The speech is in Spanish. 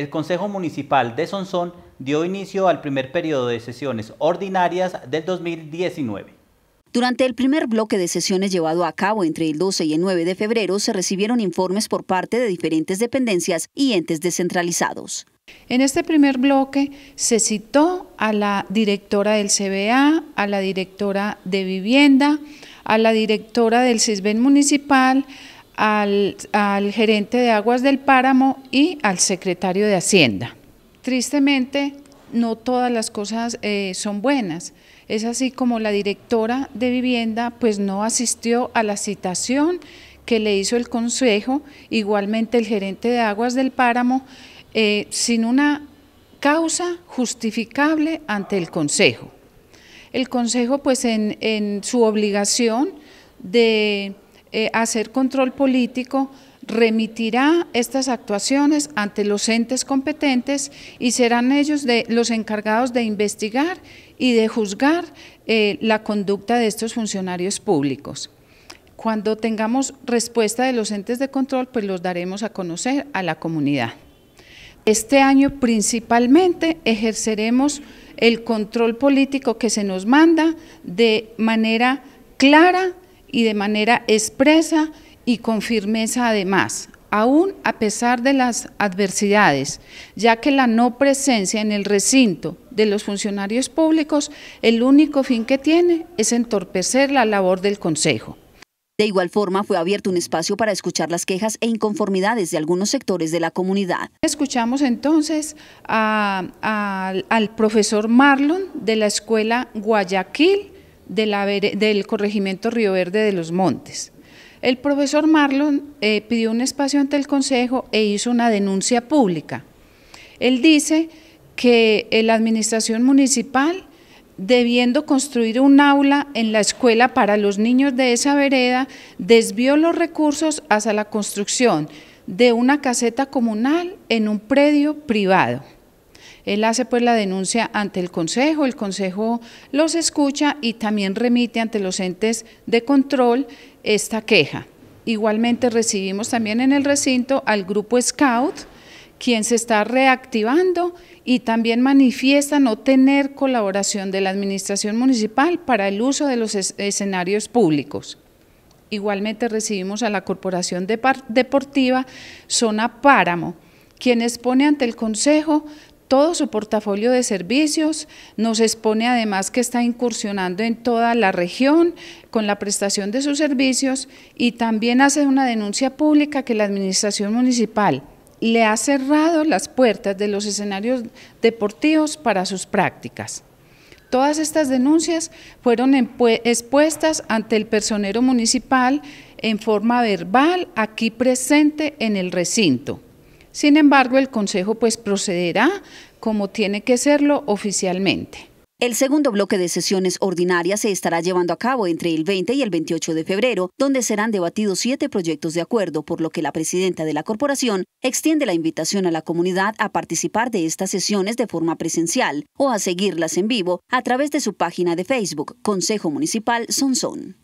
el Consejo Municipal de Sonsón dio inicio al primer periodo de sesiones ordinarias del 2019. Durante el primer bloque de sesiones llevado a cabo entre el 12 y el 9 de febrero se recibieron informes por parte de diferentes dependencias y entes descentralizados. En este primer bloque se citó a la directora del CBA, a la directora de vivienda, a la directora del CISBEN municipal, al, al gerente de aguas del páramo y al secretario de Hacienda. Tristemente, no todas las cosas eh, son buenas. Es así como la directora de vivienda pues no asistió a la citación que le hizo el consejo, igualmente el gerente de aguas del páramo, eh, sin una causa justificable ante el consejo. El consejo pues en, en su obligación de eh, hacer control político remitirá estas actuaciones ante los entes competentes y serán ellos de, los encargados de investigar y de juzgar eh, la conducta de estos funcionarios públicos. Cuando tengamos respuesta de los entes de control, pues los daremos a conocer a la comunidad. Este año principalmente ejerceremos el control político que se nos manda de manera clara, y de manera expresa y con firmeza además, aún a pesar de las adversidades, ya que la no presencia en el recinto de los funcionarios públicos, el único fin que tiene es entorpecer la labor del Consejo. De igual forma, fue abierto un espacio para escuchar las quejas e inconformidades de algunos sectores de la comunidad. Escuchamos entonces al profesor Marlon de la Escuela Guayaquil, del corregimiento Río Verde de los Montes. El profesor Marlon eh, pidió un espacio ante el Consejo e hizo una denuncia pública. Él dice que eh, la administración municipal, debiendo construir un aula en la escuela para los niños de esa vereda, desvió los recursos hacia la construcción de una caseta comunal en un predio privado. Él hace pues la denuncia ante el Consejo, el Consejo los escucha y también remite ante los entes de control esta queja. Igualmente recibimos también en el recinto al grupo Scout, quien se está reactivando y también manifiesta no tener colaboración de la Administración Municipal para el uso de los escenarios públicos. Igualmente recibimos a la Corporación Deportiva Zona Páramo, quien expone ante el Consejo todo su portafolio de servicios, nos expone además que está incursionando en toda la región con la prestación de sus servicios y también hace una denuncia pública que la administración municipal le ha cerrado las puertas de los escenarios deportivos para sus prácticas. Todas estas denuncias fueron expuestas ante el personero municipal en forma verbal aquí presente en el recinto. Sin embargo, el Consejo pues procederá como tiene que serlo oficialmente. El segundo bloque de sesiones ordinarias se estará llevando a cabo entre el 20 y el 28 de febrero, donde serán debatidos siete proyectos de acuerdo, por lo que la presidenta de la corporación extiende la invitación a la comunidad a participar de estas sesiones de forma presencial o a seguirlas en vivo a través de su página de Facebook, Consejo Municipal Sonsón.